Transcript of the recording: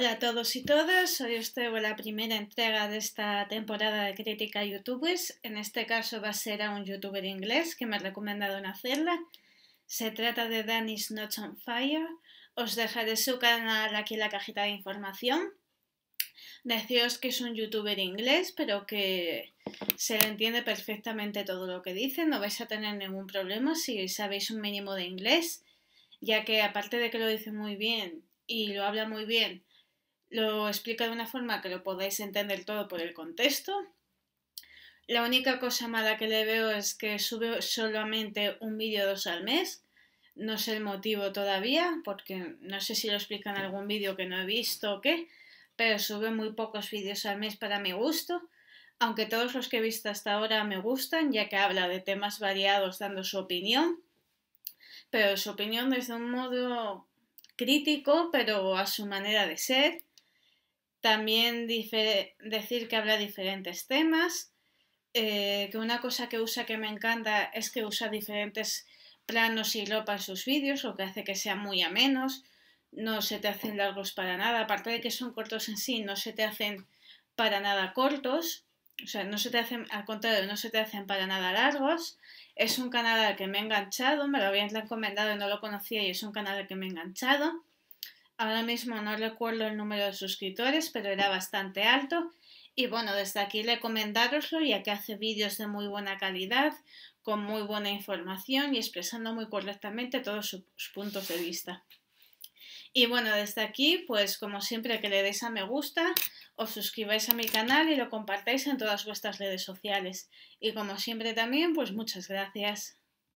Hola a todos y todas, hoy os traigo la primera entrega de esta temporada de crítica a youtubers. En este caso va a ser a un youtuber inglés que me ha recomendado en hacerla. Se trata de Danny's Not on Fire. Os dejaré su canal aquí en la cajita de información. Deciros que es un youtuber inglés, pero que se le entiende perfectamente todo lo que dice. No vais a tener ningún problema si sabéis un mínimo de inglés, ya que aparte de que lo dice muy bien y lo habla muy bien, lo explica de una forma que lo podáis entender todo por el contexto. La única cosa mala que le veo es que sube solamente un vídeo dos al mes. No sé el motivo todavía, porque no sé si lo explica en algún vídeo que no he visto o qué, pero sube muy pocos vídeos al mes para mi gusto, aunque todos los que he visto hasta ahora me gustan, ya que habla de temas variados dando su opinión, pero su opinión desde un modo crítico, pero a su manera de ser también decir que habla diferentes temas, eh, que una cosa que usa que me encanta es que usa diferentes planos y ropa en sus vídeos, lo que hace que sea muy amenos, no se te hacen largos para nada, aparte de que son cortos en sí, no se te hacen para nada cortos, o sea, no se te hacen, al contrario, no se te hacen para nada largos. Es un canal al que me he enganchado, me lo habían recomendado y no lo conocía y es un canal al que me he enganchado. Ahora mismo no recuerdo el número de suscriptores, pero era bastante alto. Y bueno, desde aquí recomendároslo, ya que hace vídeos de muy buena calidad, con muy buena información y expresando muy correctamente todos sus puntos de vista. Y bueno, desde aquí, pues como siempre que le deis a me gusta, os suscribáis a mi canal y lo compartáis en todas vuestras redes sociales. Y como siempre también, pues muchas gracias.